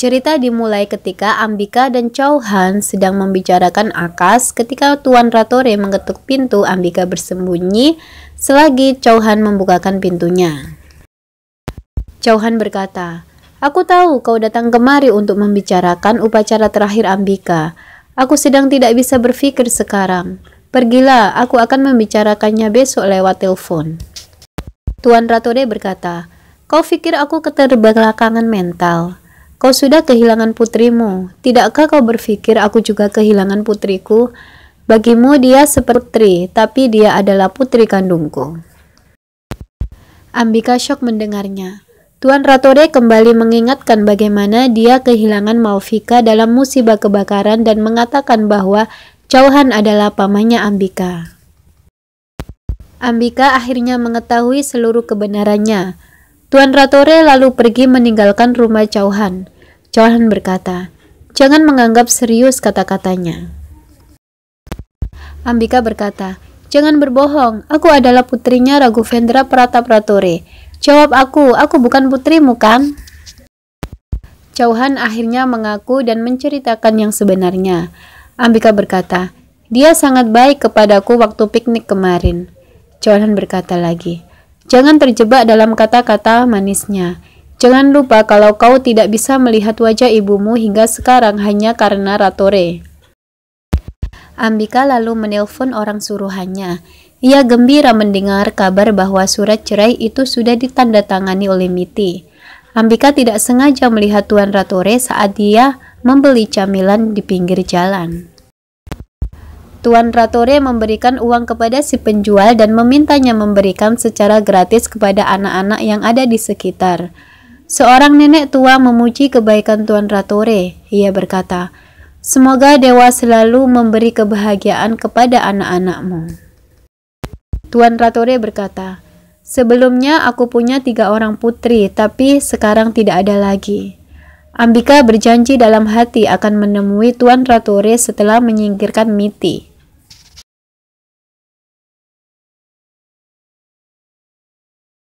Cerita dimulai ketika Ambika dan Chauhan sedang membicarakan Akas ketika Tuan Ratore mengetuk pintu Ambika bersembunyi selagi Chauhan membukakan pintunya. Han berkata, Aku tahu kau datang kemari untuk membicarakan upacara terakhir Ambika. Aku sedang tidak bisa berpikir sekarang. Pergilah, aku akan membicarakannya besok lewat telepon. Tuan Ratore berkata, Kau pikir aku keterbelakangan mental. Kau sudah kehilangan putrimu. Tidakkah kau berpikir aku juga kehilangan putriku? Bagimu dia seperti, tapi dia adalah putri kandungku. Ambika syok mendengarnya. Tuan Ratore kembali mengingatkan bagaimana dia kehilangan Malvika dalam musibah kebakaran dan mengatakan bahwa Chauhan adalah pamannya Ambika. Ambika akhirnya mengetahui seluruh kebenarannya. Tuan Ratore lalu pergi meninggalkan rumah Chauhan. Chauhan berkata, Jangan menganggap serius kata-katanya. Ambika berkata, Jangan berbohong, aku adalah putrinya Raghuvendra Pratap Ratore. Jawab aku, aku bukan putrimu kan? Chauhan akhirnya mengaku dan menceritakan yang sebenarnya. Ambika berkata, dia sangat baik kepadaku waktu piknik kemarin. Chauhan berkata lagi, Jangan terjebak dalam kata-kata manisnya. Jangan lupa kalau kau tidak bisa melihat wajah ibumu hingga sekarang hanya karena Ratore. Ambika lalu menelpon orang suruhannya. Ia gembira mendengar kabar bahwa surat cerai itu sudah ditandatangani oleh Miti. Ambika tidak sengaja melihat Tuan Ratore saat dia membeli camilan di pinggir jalan. Tuan Ratore memberikan uang kepada si penjual dan memintanya memberikan secara gratis kepada anak-anak yang ada di sekitar. Seorang nenek tua memuji kebaikan Tuan Ratore. Ia berkata, Semoga dewa selalu memberi kebahagiaan kepada anak-anakmu. Tuan Ratore berkata, Sebelumnya aku punya tiga orang putri, tapi sekarang tidak ada lagi. Ambika berjanji dalam hati akan menemui Tuan Ratore setelah menyingkirkan Miti.